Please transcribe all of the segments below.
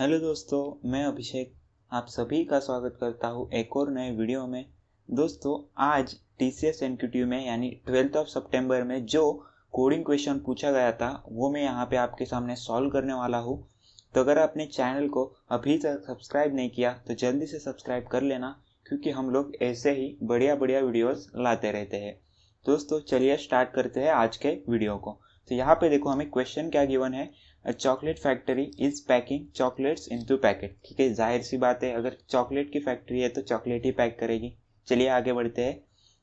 hello दोस्तों मैं अभिषेक आप सभी का स्वागत करता हूँ एक और नए वीडियो में दोस्तों आज T C S N Q T में यानी ट्वेल्थ ऑफ सितंबर में जो कोडिंग क्वेश्चन पूछा गया था वो मैं यहाँ पे आपके सामने सॉल्व करने वाला हूँ तो अगर आपने चैनल को अभी तक सब्सक्राइब नहीं किया तो जल्दी से सब्सक्राइब कर लेना क्योंकि हम लोग ऐसे ही बढ़िया बढ़िया वीडियोज़ लाते रहते हैं दोस्तों चलिए स्टार्ट करते हैं आज के वीडियो को तो यहाँ पे देखो हमें क्वेश्चन क्या गिवन है a chocolate factory is packing chocolates into packet ठीक है जाहिर सी बात है अगर चॉकलेट की फैक्ट्री है तो चॉकलेट ही पैक करेगी चलिए आगे बढ़ते हैं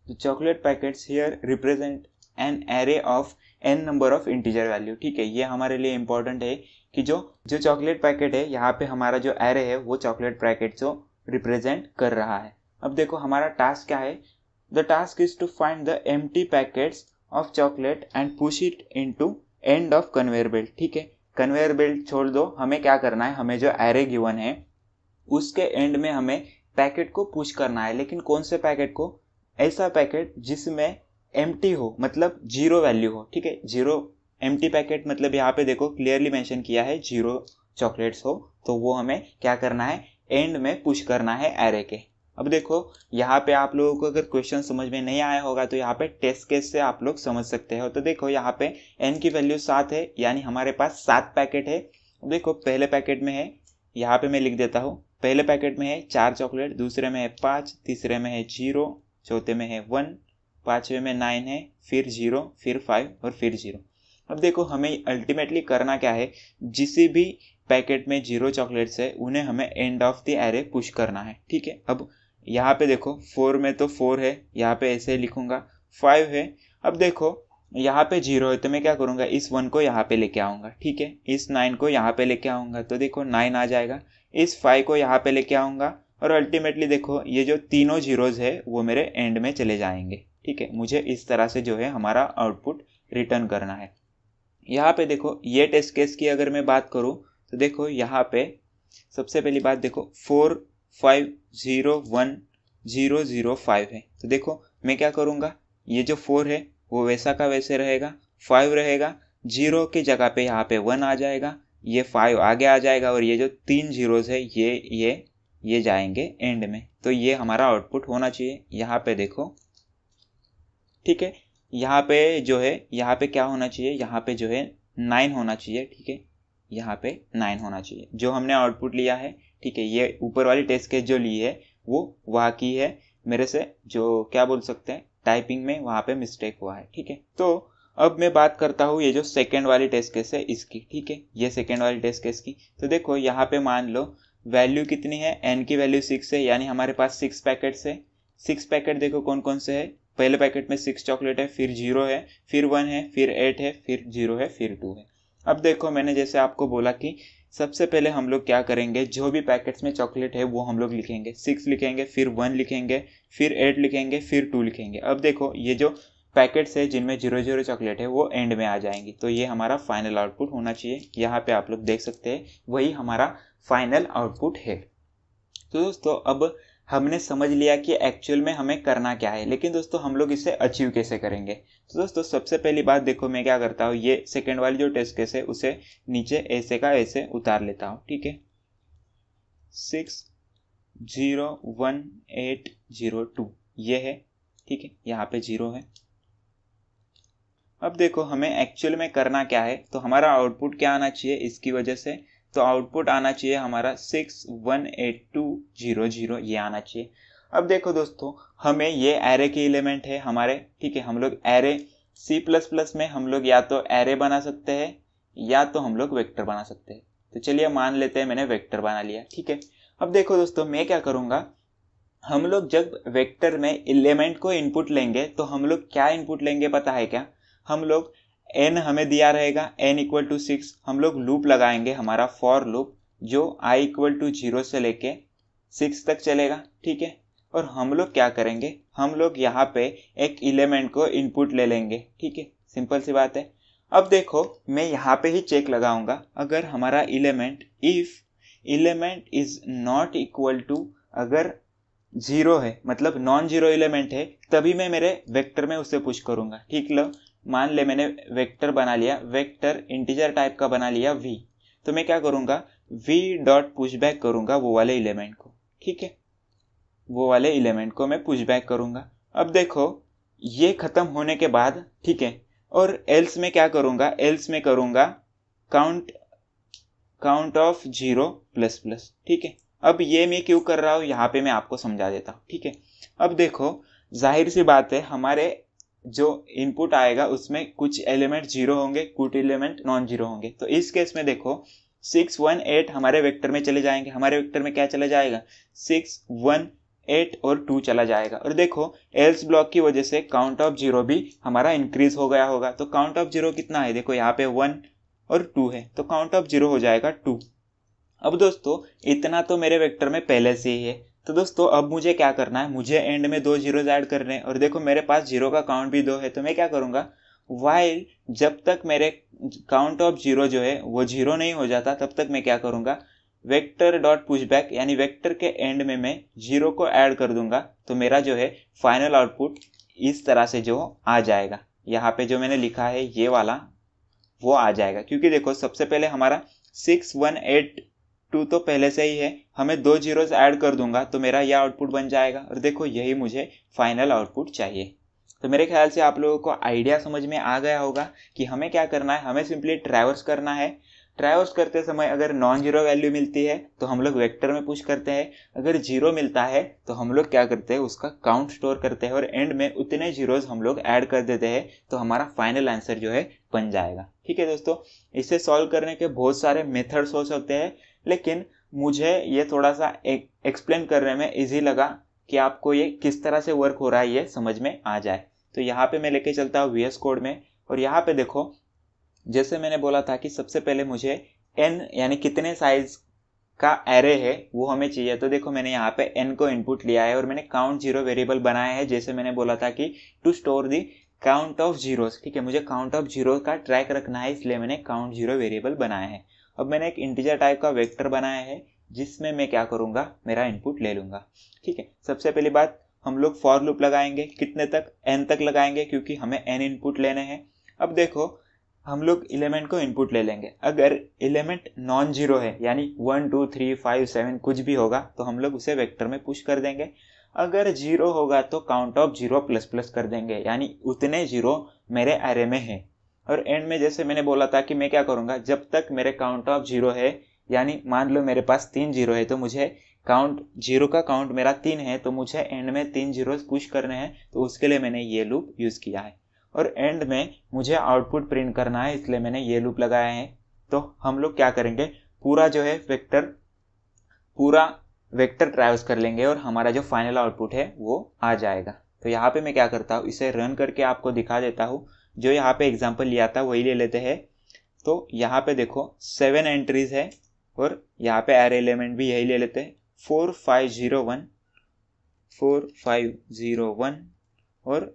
तो chocolate packets here represent an array of n number of integer value ठीक है ये हमारे लिए इंपॉर्टेंट है कि जो जो चॉकलेट पैकेट है यहाँ पे हमारा जो एरे है वो चॉकलेट पैकेट जो रिप्रेजेंट कर रहा है अब देखो हमारा टास्क क्या है the task is to find the empty packets of chocolate and push it into end of conveyor belt ठीक है कन्वेयर बेल्ट छोड़ दो हमें क्या करना है हमें जो एरे गिवन है उसके एंड में हमें पैकेट को पुश करना है लेकिन कौन से पैकेट को ऐसा पैकेट जिसमें एम हो मतलब जीरो वैल्यू हो ठीक है जीरो एम पैकेट मतलब यहाँ पे देखो क्लियरली मैंशन किया है जीरो चॉकलेट्स हो तो वो हमें क्या करना है एंड में पुश करना है एरे के अब देखो यहाँ पे आप लोगों को अगर क्वेश्चन समझ में नहीं आया होगा तो यहाँ पे टेस्ट केस से आप लोग समझ सकते हैं तो देखो यहाँ पे एन की वैल्यू सात है यानी हमारे पास सात पैकेट है देखो पहले पैकेट में है यहाँ पे मैं लिख देता हूँ पहले पैकेट में है चार चॉकलेट दूसरे में है पाँच तीसरे में है जीरो चौथे में है वन पाँचवें में नाइन है फिर जीरो फिर फाइव और फिर जीरो अब देखो हमें अल्टीमेटली करना क्या है जिस भी पैकेट में जीरो चॉकलेट्स है उन्हें हमें end of the array push करना है ठीक है अब यहाँ पे देखो फोर में तो फोर है यहाँ पे ऐसे लिखूंगा फाइव है अब देखो यहाँ पे जीरो है तो मैं क्या करूँगा इस वन को यहाँ पे लेके आऊँगा ठीक है इस नाइन को यहाँ पे लेके आऊँगा तो देखो नाइन आ जाएगा इस फाइव को यहाँ पे लेके आऊँगा और अल्टीमेटली देखो ये जो तीनों जीरोज़ है वो मेरे एंड में चले जाएंगे ठीक है मुझे इस तरह से जो है हमारा आउटपुट रिटर्न करना है यहाँ पे देखो ये टेस्ट केस की अगर मैं बात करूँ तो देखो यहाँ पे सबसे पहली बात देखो four five zero one zero zero five है तो देखो मैं क्या करूँगा ये जो फोर है वो वैसा का वैसे रहेगा फाइव रहेगा जीरो की जगह पे यहाँ पे वन आ जाएगा ये फाइव आगे आ जाएगा और ये जो तीन जीरोज़ है ये ये ये जाएंगे एंड में तो ये हमारा आउटपुट होना चाहिए यहाँ पे देखो ठीक है यहाँ पे जो है यहाँ पे क्या होना चाहिए यहाँ पे जो है नाइन होना चाहिए ठीक है यहाँ पे नाइन होना चाहिए जो हमने आउटपुट लिया है ठीक है ये ऊपर वाली टेस्ट केस जो ली है वो वहाँ की है मेरे से जो क्या बोल सकते हैं टाइपिंग में वहाँ पे मिस्टेक हुआ है ठीक है तो अब मैं बात करता हूँ ये जो सेकेंड वाली टेस्ट केस है इसकी ठीक है ये सेकेंड वाली टेस्ट केस की तो देखो यहाँ पे मान लो वैल्यू कितनी है एन की वैल्यू सिक्स है यानी हमारे पास सिक्स पैकेट्स है सिक्स पैकेट देखो कौन कौन से है पहले पैकेट में सिक्स चॉकलेट है फिर जीरो है फिर वन है फिर एट है फिर जीरो है फिर टू है अब देखो मैंने जैसे आपको बोला कि सबसे पहले हम लोग क्या करेंगे जो भी पैकेट्स में चॉकलेट है वो हम लोग लिखेंगे सिक्स लिखेंगे फिर वन लिखेंगे फिर एट लिखेंगे फिर टू लिखेंगे अब देखो ये जो पैकेट्स है जिनमें जीरो जीरो चॉकलेट है वो एंड में आ जाएंगी तो ये हमारा फाइनल आउटपुट होना चाहिए यहाँ पे आप लोग देख सकते हैं वही हमारा फाइनल आउटपुट है तो दोस्तों अब हमने समझ लिया कि एक्चुअल में हमें करना क्या है लेकिन दोस्तों हम लोग इसे अचीव कैसे करेंगे तो दोस्तों सबसे पहली बात देखो मैं क्या करता हूँ ये सेकेंड वाली जो टेस्ट केस है उसे नीचे ऐसे का ऐसे उतार लेता हूँ ठीक है six zero one eight zero two ये है ठीक है यहाँ पे जीरो है अब देखो हमें एक्चुअल में करना क्या है तो हमारा आउटपुट क्या आना चाहिए इसकी वजह से तो आउटपुट आना चाहिए हमारा six one eight two zero zero ये आना चाहिए अब देखो दोस्तों हमें ये एरे के एलिमेंट है हमारे ठीक है हम लोग एरे सी प्लस प्लस में हम लोग या तो एरे बना सकते हैं या तो हम लोग वेक्टर बना सकते हैं तो चलिए मान लेते हैं मैंने वेक्टर बना लिया ठीक है अब देखो दोस्तों मैं क्या करूँगा हम लोग जब वेक्टर में एलिमेंट को इनपुट लेंगे तो हम लोग क्या इनपुट लेंगे पता है क्या हम लोग एन हमें दिया रहेगा एन इक्वल टू सिक्स हम लोग लूप लगाएंगे हमारा फॉर लूप जो आई इक्वल टू जीरो से लेके सिक्स तक चलेगा ठीक है और हम लोग क्या करेंगे हम लोग यहाँ पे एक एलिमेंट को इनपुट ले लेंगे ठीक है सिंपल सी बात है अब देखो मैं यहाँ पे ही चेक लगाऊंगा अगर हमारा element if element is not equal to अगर जीरो है मतलब नॉन जीरो एलिमेंट है तभी मैं मेरे वेक्टर में उसे पुश करूंगा ठीक लो मान ले मैंने वेक्टर बना लिया वेक्टर इंटीजर टाइप का बना लिया v तो मैं क्या करूँगा v डॉट पुशबैक करूँगा वो वाले एलिमेंट को ठीक है वो वाले एलिमेंट को मैं पुशबैक करूँगा अब देखो ये ख़त्म होने के बाद ठीक है और एल्स में क्या करूँगा एल्स में करूँगा count count of zero plus plus ठीक है अब ये मैं क्यों कर रहा हूँ यहाँ पे मैं आपको समझा देता हूँ ठीक है अब देखो जाहिर सी बात है हमारे जो इनपुट आएगा उसमें कुछ एलिमेंट जीरो होंगे कुछ एलिमेंट नॉन जीरो होंगे तो इस केस में देखो सिक्स वन एट हमारे वेक्टर में चले जाएंगे हमारे वेक्टर में क्या चला जाएगा सिक्स वन एट और टू चला जाएगा और देखो एल्स ब्लॉक की वजह से काउंट ऑफ जीरो भी हमारा इंक्रीज हो गया होगा तो काउंट ऑफ जीरो कितना है देखो यहाँ पे वन और टू है तो काउंट ऑफ जीरो हो जाएगा टू अब दोस्तों इतना तो मेरे वेक्टर में पहले से ही है तो दोस्तों अब मुझे क्या करना है मुझे एंड में दो जीरोज ऐड कर रहे हैं और देखो मेरे पास जीरो का काउंट भी दो है तो मैं क्या करूँगा वाइल जब तक मेरे काउंट ऑफ जीरो जो है वो जीरो नहीं हो जाता तब तक मैं क्या करूँगा वेक्टर डॉट पुशबैक यानी वेक्टर के एंड में मैं जीरो को ऐड कर दूंगा तो मेरा जो है फाइनल आउटपुट इस तरह से जो आ जाएगा यहाँ पे जो मैंने लिखा है ये वाला वो आ जाएगा क्योंकि देखो सबसे पहले हमारा सिक्स वन एट टू तो पहले से ही है हमें दो जीरोस ऐड कर दूंगा तो मेरा यह आउटपुट बन जाएगा और देखो यही मुझे फाइनल आउटपुट चाहिए तो मेरे ख्याल से आप लोगों को आइडिया समझ में आ गया होगा कि हमें क्या करना है हमें सिंपली ट्रैवर्स करना है ट्रैवर्स करते समय अगर नॉन जीरो वैल्यू मिलती है तो हम लोग वेक्टर में पुश करते हैं अगर जीरो मिलता है तो हम लोग क्या करते हैं उसका काउंट स्टोर करते हैं और एंड में उतने जीरोज हम लोग ऐड कर देते हैं तो हमारा फाइनल आंसर जो है बन जाएगा ठीक है दोस्तों इसे सॉल्व करने के बहुत सारे मेथड्स हो सकते हैं लेकिन मुझे ये थोड़ा सा एक्सप्लेन करने में इजी लगा कि आपको ये किस तरह से वर्क हो रहा है ये समझ में आ जाए तो यहाँ पे मैं लेके चलता हूँ वी कोड में और यहाँ पे देखो जैसे मैंने बोला था कि सबसे पहले मुझे एन यानी कितने साइज का एरे है वो हमें चाहिए तो देखो मैंने यहाँ पे एन को इनपुट लिया है और मैंने काउंट जीरो वेरिएबल बनाया है जैसे मैंने बोला था कि to store the count of zeros ठीक है मुझे काउंट ऑफ जीरो का ट्रैक रखना है इसलिए मैंने काउंट जीरो वेरिएबल बनाया है अब मैंने एक इंटीजर टाइप का वेक्टर बनाया है जिसमें मैं क्या करूँगा मेरा इनपुट ले लूँगा ठीक है सबसे पहली बात हम लोग फॉर लूप लगाएंगे कितने तक एन तक लगाएंगे क्योंकि हमें एन इनपुट लेने हैं अब देखो हम लोग एलिमेंट को इनपुट ले लेंगे अगर एलिमेंट नॉन जीरो है यानी one two three five seven कुछ भी होगा तो हम लोग उसे वेक्टर में पुश कर देंगे अगर जीरो होगा तो count of zero plus plus कर देंगे यानी उतने जीरो मेरे एरे में है और एंड में जैसे मैंने बोला था कि मैं क्या करूँगा जब तक मेरे काउंट ऑफ जीरो है यानी मान लो मेरे पास तीन जीरो है तो मुझे काउंट जीरो का काउंट मेरा तीन है तो मुझे एंड में तीन जीरो पुश करने हैं तो उसके लिए मैंने ये लूप यूज़ किया है और एंड में मुझे आउटपुट प्रिंट करना है इसलिए मैंने ये लूप लगाया है तो हम लोग क्या करेंगे पूरा जो है वेक्टर पूरा वेक्टर ट्रैवल्स कर लेंगे और हमारा जो फाइनल आउटपुट है वो आ जाएगा तो यहाँ पे मैं क्या करता हूँ इसे रन करके आपको दिखा देता हूँ जो यहाँ पे एग्जाम्पल लिया था वही ले लेते हैं तो यहाँ पे देखो सेवन एंट्रीज है और यहाँ पे एरे एलिमेंट भी यही ले लेते हैं four five zero one four five zero one और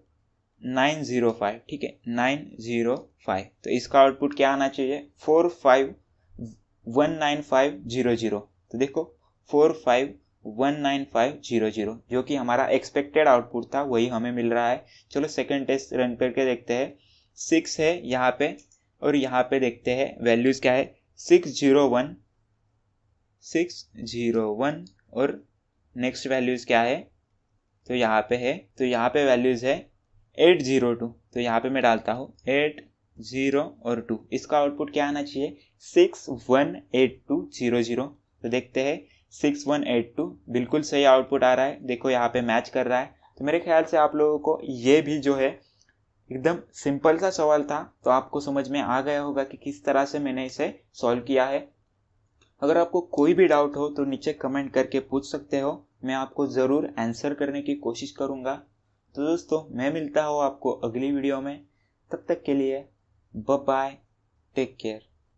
नाइन ज़ीरो फाइव ठीक है नाइन ज़ीरो फाइव तो इसका आउटपुट क्या आना चाहिए four five one nine five zero zero तो देखो four five one nine five zero zero जो कि हमारा एक्सपेक्टेड आउटपुट था वही हमें मिल रहा है चलो सेकेंड टेस्ट रन करके देखते हैं सिक्स है यहाँ पे और यहाँ पे देखते हैं वैल्यूज़ क्या है six zero one six zero one और नेक्स्ट वैल्यूज़ क्या है तो यहाँ पे है तो यहाँ पे वैल्यूज़ है एट जीरो टू तो यहाँ पे मैं डालता हूँ एट जीरो और टू इसका आउटपुट क्या आना चाहिए six one eight two zero zero तो देखते हैं सिक्स वन एट टू बिल्कुल सही आउटपुट आ रहा है देखो यहाँ पे मैच कर रहा है तो मेरे ख्याल से आप लोगों को ये भी जो है एकदम सिंपल सा सवाल था तो आपको समझ में आ गया होगा कि किस तरह से मैंने इसे सॉल्व किया है अगर आपको कोई भी डाउट हो तो नीचे कमेंट करके पूछ सकते हो मैं आपको ज़रूर आंसर करने की कोशिश करूँगा तो दोस्तों मैं मिलता हूँ आपको अगली वीडियो में तब तक के लिए बाय टेक केयर